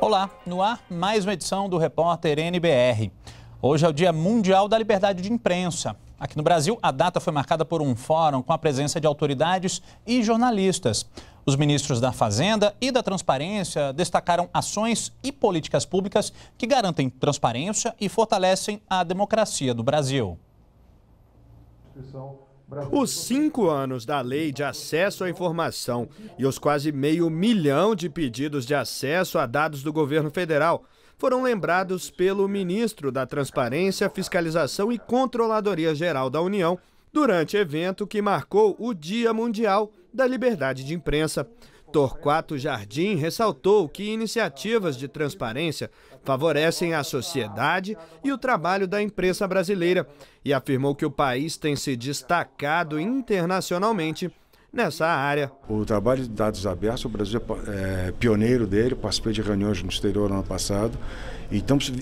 Olá, no ar mais uma edição do Repórter NBR. Hoje é o Dia Mundial da Liberdade de Imprensa. Aqui no Brasil, a data foi marcada por um fórum com a presença de autoridades e jornalistas. Os ministros da Fazenda e da Transparência destacaram ações e políticas públicas que garantem transparência e fortalecem a democracia do Brasil. Os cinco anos da lei de acesso à informação e os quase meio milhão de pedidos de acesso a dados do governo federal foram lembrados pelo ministro da Transparência, Fiscalização e Controladoria Geral da União durante evento que marcou o Dia Mundial da Liberdade de Imprensa. Torquato Jardim ressaltou que iniciativas de transparência favorecem a sociedade e o trabalho da imprensa brasileira e afirmou que o país tem se destacado internacionalmente nessa área. O trabalho de dados abertos, o Brasil é, é pioneiro dele, participei de reuniões no exterior ano passado e estamos,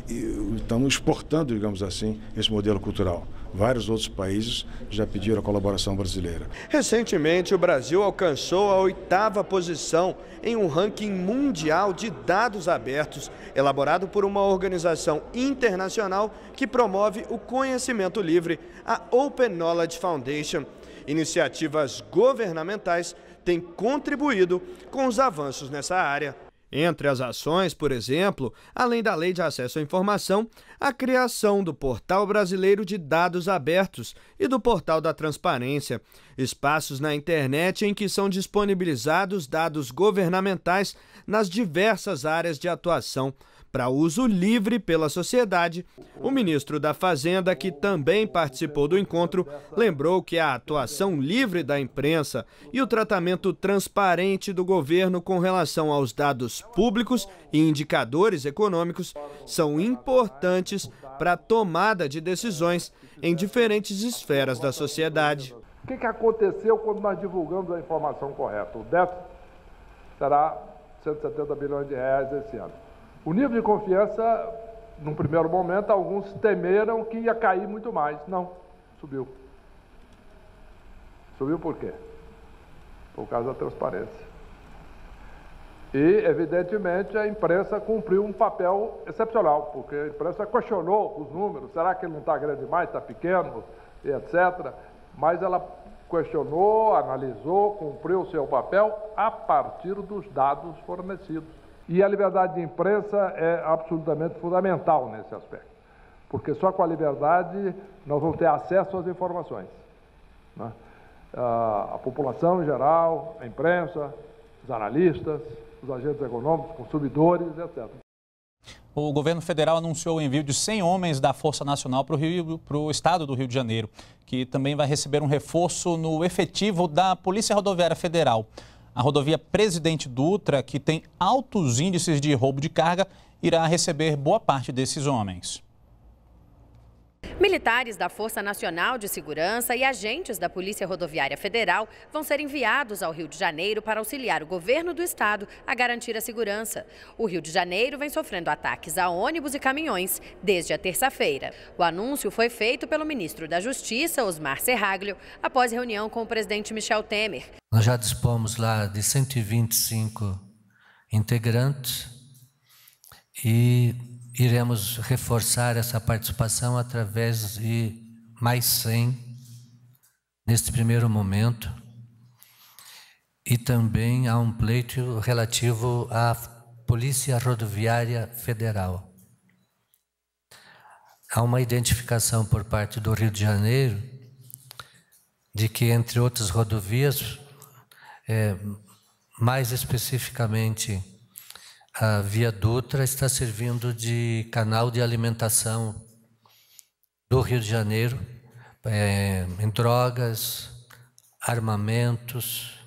estamos exportando, digamos assim, esse modelo cultural. Vários outros países já pediram a colaboração brasileira. Recentemente, o Brasil alcançou a oitava posição em um ranking mundial de dados abertos, elaborado por uma organização internacional que promove o conhecimento livre, a Open Knowledge Foundation iniciativas governamentais têm contribuído com os avanços nessa área. Entre as ações, por exemplo, além da Lei de Acesso à Informação, a criação do Portal Brasileiro de Dados Abertos e do Portal da Transparência, espaços na internet em que são disponibilizados dados governamentais nas diversas áreas de atuação, para uso livre pela sociedade, o ministro da Fazenda, que também participou do encontro, lembrou que a atuação livre da imprensa e o tratamento transparente do governo com relação aos dados públicos e indicadores econômicos são importantes para a tomada de decisões em diferentes esferas da sociedade. O que, que aconteceu quando nós divulgamos a informação correta? O déficit será 170 bilhões de reais esse ano. O nível de confiança, num primeiro momento, alguns temeram que ia cair muito mais. Não, subiu. Subiu por quê? Por causa da transparência. E, evidentemente, a imprensa cumpriu um papel excepcional, porque a imprensa questionou os números: será que ele não está grande demais, está pequeno, e etc. Mas ela questionou, analisou, cumpriu o seu papel a partir dos dados fornecidos. E a liberdade de imprensa é absolutamente fundamental nesse aspecto, porque só com a liberdade nós vamos ter acesso às informações. Né? A população em geral, a imprensa, os analistas, os agentes econômicos, consumidores, etc. O governo federal anunciou o envio de 100 homens da Força Nacional para o, Rio, para o estado do Rio de Janeiro, que também vai receber um reforço no efetivo da Polícia Rodoviária Federal. A rodovia Presidente Dutra, que tem altos índices de roubo de carga, irá receber boa parte desses homens. Militares da Força Nacional de Segurança e agentes da Polícia Rodoviária Federal vão ser enviados ao Rio de Janeiro para auxiliar o governo do estado a garantir a segurança. O Rio de Janeiro vem sofrendo ataques a ônibus e caminhões desde a terça-feira. O anúncio foi feito pelo ministro da Justiça, Osmar Serraglio, após reunião com o presidente Michel Temer. Nós já dispomos lá de 125 integrantes e iremos reforçar essa participação através de mais 100 neste primeiro momento. E também há um pleito relativo à Polícia Rodoviária Federal. Há uma identificação por parte do Rio de Janeiro de que, entre outras rodovias, é, mais especificamente a Via Dutra está servindo de canal de alimentação do Rio de Janeiro é, em drogas, armamentos,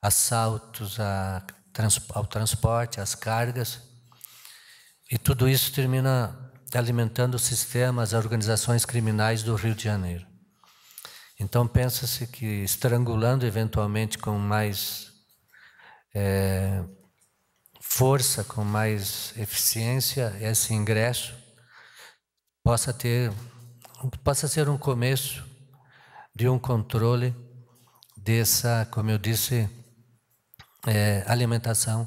assaltos a, ao transporte, às cargas. E tudo isso termina alimentando os sistemas, as organizações criminais do Rio de Janeiro. Então pensa-se que estrangulando eventualmente com mais é, força, com mais eficiência esse ingresso, possa ter possa ser um começo de um controle dessa, como eu disse, é, alimentação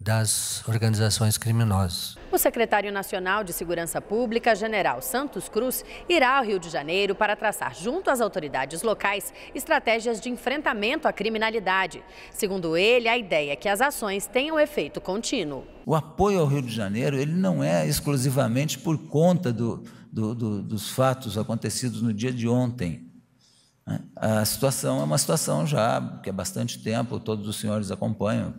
das organizações criminosas. O secretário nacional de Segurança Pública, General Santos Cruz, irá ao Rio de Janeiro para traçar, junto às autoridades locais, estratégias de enfrentamento à criminalidade. Segundo ele, a ideia é que as ações tenham efeito contínuo. O apoio ao Rio de Janeiro ele não é exclusivamente por conta do, do, do, dos fatos acontecidos no dia de ontem. A situação é uma situação já que há bastante tempo, todos os senhores acompanham,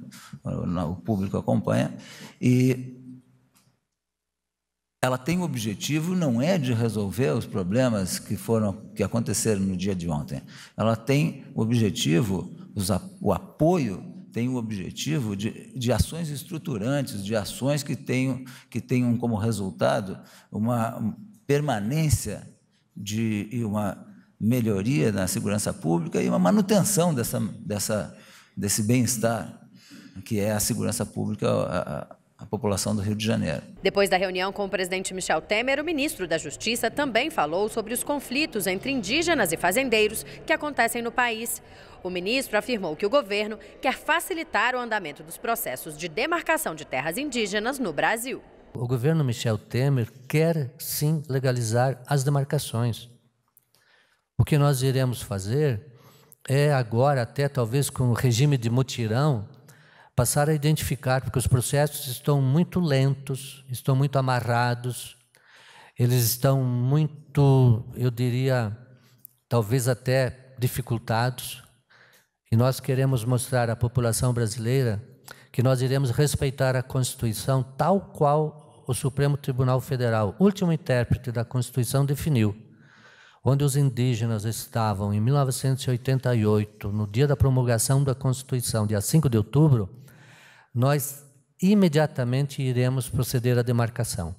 o público acompanha, e ela tem o objetivo não é de resolver os problemas que foram que aconteceram no dia de ontem. Ela tem o objetivo, o apoio tem o objetivo de, de ações estruturantes, de ações que tenham, que tenham como resultado uma permanência de, e uma melhoria na segurança pública e uma manutenção dessa, dessa, desse bem-estar que é a segurança pública a, a, a população do Rio de Janeiro. Depois da reunião com o presidente Michel Temer, o ministro da Justiça também falou sobre os conflitos entre indígenas e fazendeiros que acontecem no país. O ministro afirmou que o governo quer facilitar o andamento dos processos de demarcação de terras indígenas no Brasil. O governo Michel Temer quer sim legalizar as demarcações. O que nós iremos fazer é agora, até talvez com o regime de mutirão, passar a identificar, porque os processos estão muito lentos, estão muito amarrados, eles estão muito, eu diria, talvez até dificultados. E nós queremos mostrar à população brasileira que nós iremos respeitar a Constituição tal qual o Supremo Tribunal Federal, último intérprete da Constituição, definiu. Quando os indígenas estavam em 1988, no dia da promulgação da Constituição, dia 5 de outubro, nós imediatamente iremos proceder à demarcação.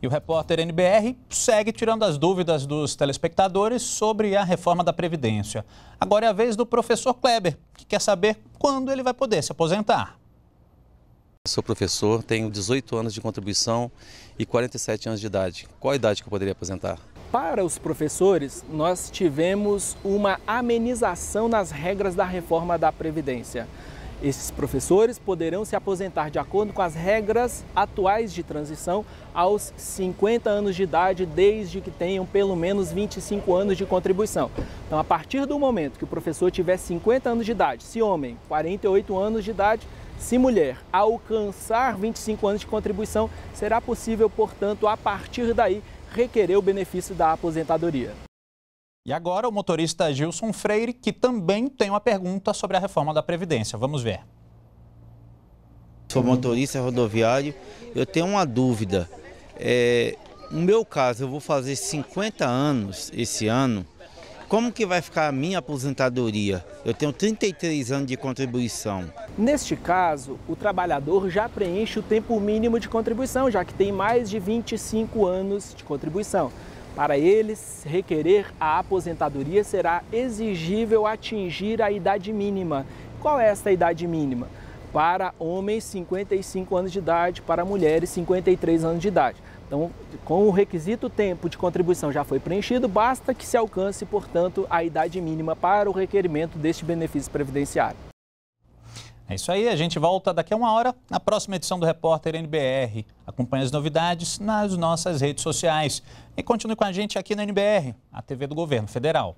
E o repórter NBR segue tirando as dúvidas dos telespectadores sobre a reforma da Previdência. Agora é a vez do professor Kleber, que quer saber quando ele vai poder se aposentar. Sou professor, tenho 18 anos de contribuição e 47 anos de idade. Qual a idade que eu poderia aposentar? Para os professores, nós tivemos uma amenização nas regras da reforma da Previdência. Esses professores poderão se aposentar de acordo com as regras atuais de transição aos 50 anos de idade, desde que tenham pelo menos 25 anos de contribuição. Então, a partir do momento que o professor tiver 50 anos de idade, se homem, 48 anos de idade, se mulher alcançar 25 anos de contribuição, será possível, portanto, a partir daí, requerer o benefício da aposentadoria. E agora o motorista Gilson Freire, que também tem uma pergunta sobre a reforma da Previdência. Vamos ver. Sou motorista rodoviário. Eu tenho uma dúvida. É, no meu caso, eu vou fazer 50 anos esse ano como que vai ficar a minha aposentadoria? Eu tenho 33 anos de contribuição. Neste caso, o trabalhador já preenche o tempo mínimo de contribuição, já que tem mais de 25 anos de contribuição. Para eles, requerer a aposentadoria será exigível atingir a idade mínima. Qual é esta idade mínima? Para homens, 55 anos de idade, para mulheres, 53 anos de idade. Então, com o requisito tempo de contribuição já foi preenchido, basta que se alcance, portanto, a idade mínima para o requerimento deste benefício previdenciário. É isso aí, a gente volta daqui a uma hora na próxima edição do Repórter NBR. Acompanhe as novidades nas nossas redes sociais. E continue com a gente aqui na NBR, a TV do Governo Federal.